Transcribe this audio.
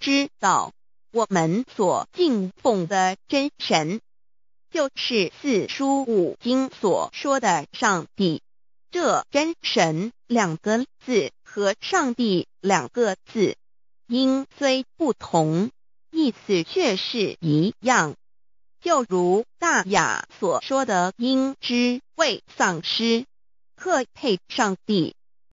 知道我们所敬奉的真神，就是四书五经所说的上帝。这“真神”两个字和“上帝”两个字，音虽不同，意思却是一样。就如《大雅》所说的“因之未丧失，克配上帝”。